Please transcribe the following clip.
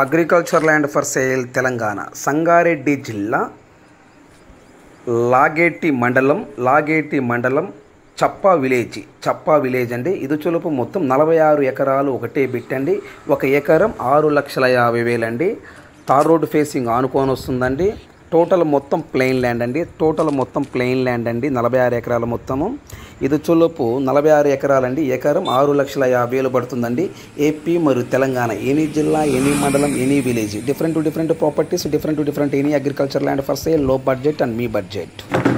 agriculture land for sale Telangana Sangareddy జిల్లా లాగేటి మండలం లాగేటి మండలం చప్పా విలేజ్ చప్పా విలేజ్ అండి ఇది చులుపు మొత్తం నలభై ఆరు ఎకరాలు ఒకటే బిట్టండి ఒక ఎకరం ఆరు లక్షల యాభై వేలండి తార్ రోడ్ ఫేసింగ్ ఆనుకొని వస్తుందండి టోటల్ మొత్తం ప్లెయిన్ ల్యాండ్ అండి టోటల్ మొత్తం ప్లెయిన్ ల్యాండ్ అండి నలభై ఆరు ఎకరాల మొత్తము ఇది చొలుపు నలభై ఆరు ఎకరాలండి ఎకరం ఆరు లక్షల యాభై వేలు పడుతుందండి ఏపీ మరియు తెలంగాణ ఎనీ జిల్లా ఎనీ మండలం any village different to different properties different to different any agriculture land for sale లో బడ్జెట్ అండ్ మీ బడ్జెట్